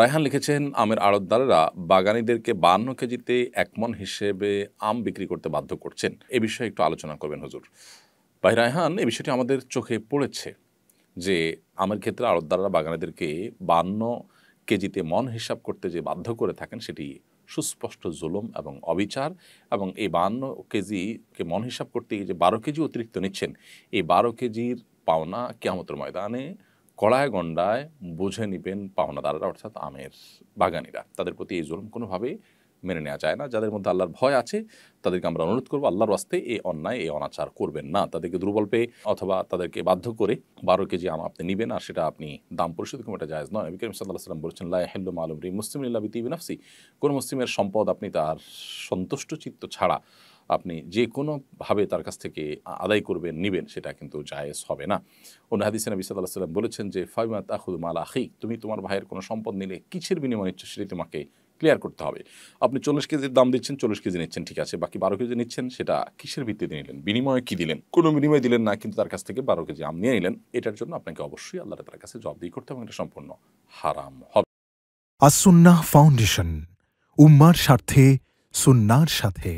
রায়হান লিখেছেন আমের আড়তদাররা বাগানিদেরকে বান্ন কেজিতে একমন হিসেবে আম বিক্রি করতে বাধ্য করছেন এ বিষয়ে একটু আলোচনা করবেন হুজুর ভাই রায়হান এ বিষয়টি আমাদের চোখে পড়েছে যে আমের ক্ষেত্রে আড়তদাররা বাগানিদেরকে বান্ন কেজিতে মন হিসাব করতে যে বাধ্য করে থাকেন সেটি সুস্পষ্ট জুলুম এবং অবিচার এবং এই বান্ন কেজিকে মন হিসাব করতে গিয়ে যে বারো কেজি অতিরিক্ত নিচ্ছেন এই বারো কেজির পাওনা কেয়ামতের ময়দানে কড়ায় গণ্ডায় বুঝে নেবেন পাওনাদাররা অর্থাৎ আমের বাগানিরা তাদের প্রতি এই জুলম কোনোভাবেই মেনে নেওয়া যায় না যাদের মধ্যে আল্লাহর ভয় আছে তাদেরকে আমরা অনুরোধ করবো আল্লাহর আস্তে এই অন্যায় এই অনাচার করবেন না তাদেরকে দুর্বল পেয়ে অথবা তাদেরকে বাধ্য করে বারো কেজি আম আপনি নেবেন আর সেটা আপনি দাম পরিশোধ কম এটা জায়জ নয় নবী সাল্লাহ সাল্লাম বলছেন লাই হেল্লু মালুম রি মুসলিম ইল্লাবিতি বিনাফসি কোন মুসলিমের সম্পদ আপনি তার সন্তুষ্ট চিত্ত ছাড়া আপনি যে কোনোভাবে তার কাছ থেকে আদায় করবেন নেবেন সেটা কিন্তু জায়েজ হবে না অন্য হাদিসে নবী সাল্লাহ সাল্লাম বলেছেন যে ফাইমা তাহুদ মালাহি তুমি তোমার ভাইয়ের কোনো সম্পদ নিলে কিসের বিনিময় নিচ্ছ সেটি তোমাকে ক্লিয়ার করতে হবে আপনি চল্লিশ কেজির দাম দিচ্ছেন চল্লিশ কেজি নিচ্ছেন ঠিক আছে বাকি বারো কেজি নিচ্ছেন সেটা কিসের ভিত্তিতে নিলেন বিনিময়ে কি দিলেন কোনো বিনিময় দিলেন না কিন্তু তার কাছ থেকে বারো কেজি আম নিয়ে নিলেন এটার জন্য আপনাকে অবশ্যই আল্লাহ তার কাছে জবাবদিহি করতে হবে এটা সম্পূর্ণ হারাম হবে আসুন্না ফাউন্ডেশন উম্মার স্বার্থে সুন্নার সাথে